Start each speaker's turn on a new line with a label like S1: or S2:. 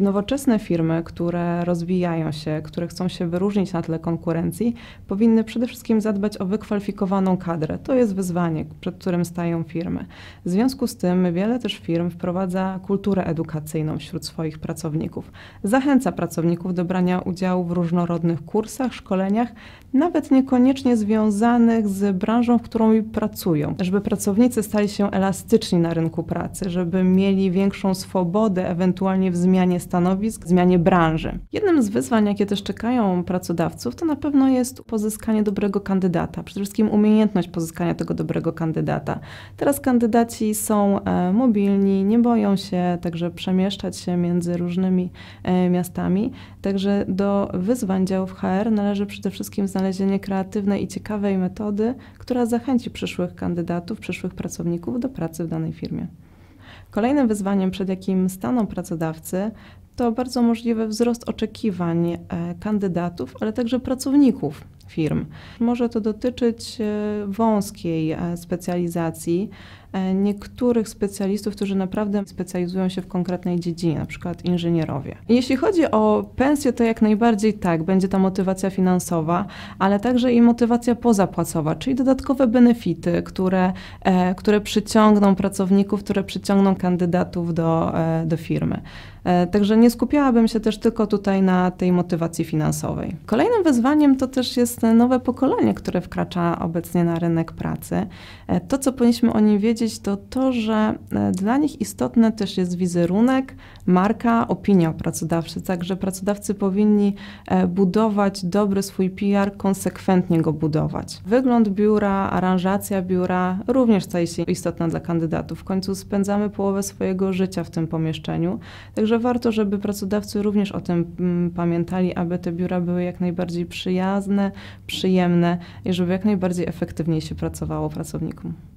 S1: Nowoczesne firmy, które rozwijają się, które chcą się wyróżnić na tle konkurencji, powinny przede wszystkim zadbać o wykwalifikowaną kadrę. To jest wyzwanie, przed którym stają firmy. W związku z tym wiele też firm wprowadza kulturę edukacyjną wśród swoich pracowników. Zachęca pracowników do brania udziału w różnorodnych kursach, szkoleniach, nawet niekoniecznie związanych z branżą, w którą pracują, żeby pracownicy stali się elastyczni na rynku pracy, żeby mieli większą swobodę ewentualnie w zmianie stanowisk, zmianie branży. Jednym z wyzwań, jakie też czekają pracodawców, to na pewno jest pozyskanie dobrego kandydata, przede wszystkim umiejętność pozyskania tego dobrego kandydata. Teraz kandydaci są e, mobilni, nie boją się także przemieszczać się między różnymi e, miastami, także do wyzwań działów HR należy przede wszystkim znalezienie kreatywnej i ciekawej metody, która zachęci przyszłych kandydatów, przyszłych pracowników do pracy w danej firmie. Kolejnym wyzwaniem, przed jakim staną pracodawcy, to bardzo możliwy wzrost oczekiwań e, kandydatów, ale także pracowników firm. Może to dotyczyć e, wąskiej e, specjalizacji e, niektórych specjalistów, którzy naprawdę specjalizują się w konkretnej dziedzinie, na przykład inżynierowie. Jeśli chodzi o pensję, to jak najbardziej tak, będzie to motywacja finansowa, ale także i motywacja pozapłacowa, czyli dodatkowe benefity, które, które przyciągną pracowników, które przyciągną kandydatów do, do firmy. E, także nie skupiałabym się też tylko tutaj na tej motywacji finansowej. Kolejnym wyzwaniem to też jest nowe pokolenie, które wkracza obecnie na rynek pracy. E, to, co powinniśmy o nim wiedzieć, to to, że e, dla nich istotny też jest wizerunek, marka, opinia pracodawcy. Także pracodawcy powinni budować dobry swój PR, konsekwentnie go budować. Wygląd biura, aranżacja biura również staje się istotna dla kandydatów. W końcu spędzamy połowę swojego życia w tym pomieszczeniu. Także że warto, żeby pracodawcy również o tym mm, pamiętali, aby te biura były jak najbardziej przyjazne, przyjemne i żeby jak najbardziej efektywniej się pracowało pracownikom.